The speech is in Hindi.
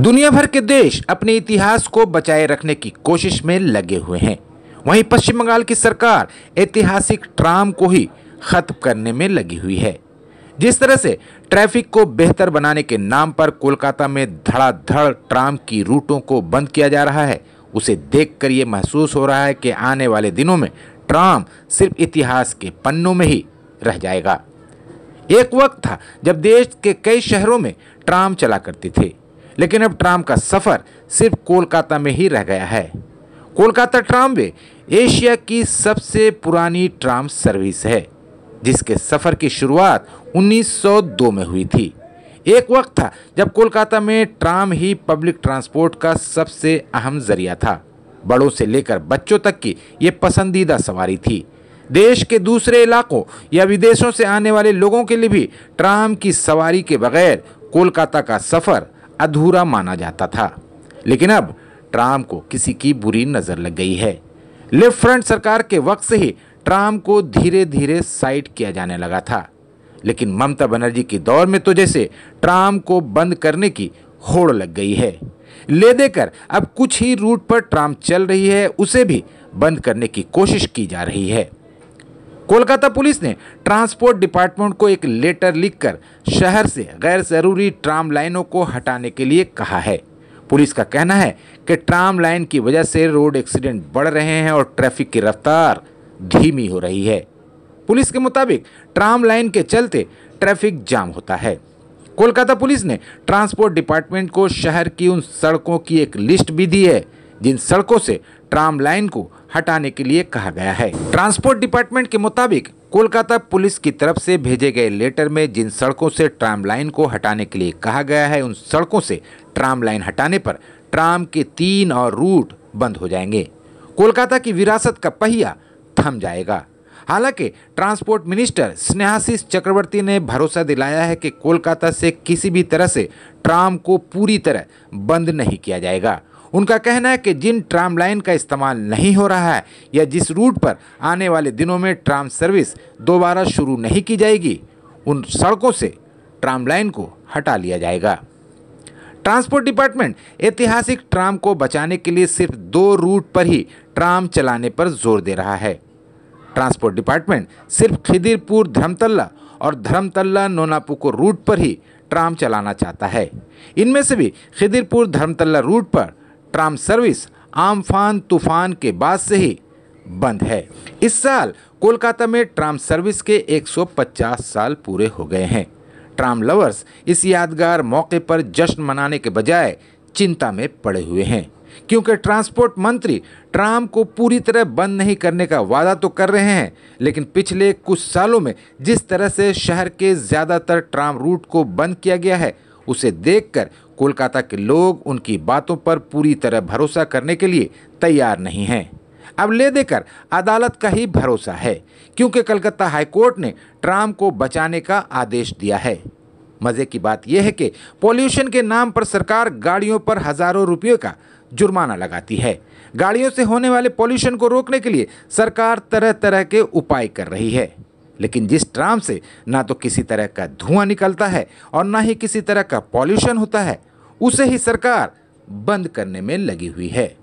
दुनिया भर के देश अपने इतिहास को बचाए रखने की कोशिश में लगे हुए हैं वहीं पश्चिम बंगाल की सरकार ऐतिहासिक ट्राम को ही खत्म करने में लगी हुई है जिस तरह से ट्रैफिक को बेहतर बनाने के नाम पर कोलकाता में धड़ाधड़ ट्राम की रूटों को बंद किया जा रहा है उसे देखकर ये महसूस हो रहा है कि आने वाले दिनों में ट्राम सिर्फ इतिहास के पन्नों में ही रह जाएगा एक वक्त था जब देश के कई शहरों में ट्राम चला करते थे लेकिन अब ट्राम का सफ़र सिर्फ कोलकाता में ही रह गया है कोलकाता ट्रामवे एशिया की सबसे पुरानी ट्राम सर्विस है जिसके सफ़र की शुरुआत 1902 में हुई थी एक वक्त था जब कोलकाता में ट्राम ही पब्लिक ट्रांसपोर्ट का सबसे अहम जरिया था बड़ों से लेकर बच्चों तक की ये पसंदीदा सवारी थी देश के दूसरे इलाकों या विदेशों से आने वाले लोगों के लिए भी ट्राम की सवारी के बगैर कोलकाता का सफ़र अधूरा माना जाता था लेकिन अब ट्राम को किसी की बुरी नज़र लग गई है लेफ्ट फ्रंट सरकार के वक्त से ही ट्राम को धीरे धीरे साइड किया जाने लगा था लेकिन ममता बनर्जी के दौर में तो जैसे ट्राम को बंद करने की होड़ लग गई है ले देकर अब कुछ ही रूट पर ट्राम चल रही है उसे भी बंद करने की कोशिश की जा रही है कोलकाता पुलिस ने ट्रांसपोर्ट डिपार्टमेंट को एक लेटर लिखकर शहर से गैर जरूरी ट्राम लाइनों को हटाने के लिए कहा है पुलिस का कहना है कि ट्राम लाइन की वजह से रोड एक्सीडेंट बढ़ रहे हैं और ट्रैफिक की रफ्तार धीमी हो रही है पुलिस के मुताबिक ट्राम लाइन के चलते ट्रैफिक जाम होता है कोलकाता पुलिस ने ट्रांसपोर्ट डिपार्टमेंट को शहर की उन सड़कों की एक लिस्ट भी दी है जिन सड़कों से ट्राम लाइन को हटाने के लिए कहा गया है ट्रांसपोर्ट डिपार्टमेंट के मुताबिक कोलकाता पुलिस की तरफ से भेजे गए लेटर में जिन सड़कों से ट्राम लाइन को हटाने के लिए कहा गया है उन सड़कों से ट्राम लाइन हटाने पर ट्राम के तीन और रूट बंद हो जाएंगे कोलकाता की विरासत का पहिया थम जाएगा हालांकि ट्रांसपोर्ट मिनिस्टर स्नेहाशीष चक्रवर्ती ने भरोसा दिलाया है कि कोलकाता से किसी भी तरह से ट्राम को पूरी तरह बंद नहीं किया जाएगा उनका कहना है कि जिन ट्राम लाइन का इस्तेमाल नहीं हो रहा है या जिस रूट पर आने वाले दिनों में ट्राम सर्विस दोबारा शुरू नहीं की जाएगी उन सड़कों से ट्राम लाइन को हटा लिया जाएगा ट्रांसपोर्ट डिपार्टमेंट ऐतिहासिक ट्राम को बचाने के लिए सिर्फ दो रूट पर ही ट्राम चलाने पर जोर दे रहा है ट्रांसपोर्ट डिपार्टमेंट सिर्फ खिदिरपुर धर्मतल्ला और धर्मतल्ला नोनापुको रूट पर ही ट्राम चलाना चाहता है इनमें से भी खिदिरपुर धर्मतल्ला रूट पर ट्राम सर्विस आमफान तूफान के बाद से ही बंद है इस साल कोलकाता में ट्राम सर्विस के 150 साल पूरे हो गए हैं ट्राम लवर्स इस यादगार मौके पर जश्न मनाने के बजाय चिंता में पड़े हुए हैं क्योंकि ट्रांसपोर्ट मंत्री ट्राम को पूरी तरह बंद नहीं करने का वादा तो कर रहे हैं लेकिन पिछले कुछ सालों में जिस तरह से शहर के ज़्यादातर ट्राम रूट को बंद किया गया है उसे देखकर कोलकाता के लोग उनकी बातों पर पूरी तरह भरोसा करने के लिए तैयार नहीं हैं अब ले देकर अदालत का ही भरोसा है क्योंकि कलकत्ता हाईकोर्ट ने ट्राम को बचाने का आदेश दिया है मज़े की बात यह है कि पॉल्यूशन के नाम पर सरकार गाड़ियों पर हज़ारों रुपये का जुर्माना लगाती है गाड़ियों से होने वाले पॉल्यूशन को रोकने के लिए सरकार तरह तरह के उपाय कर रही है लेकिन जिस ट्राम से ना तो किसी तरह का धुआं निकलता है और ना ही किसी तरह का पॉल्यूशन होता है उसे ही सरकार बंद करने में लगी हुई है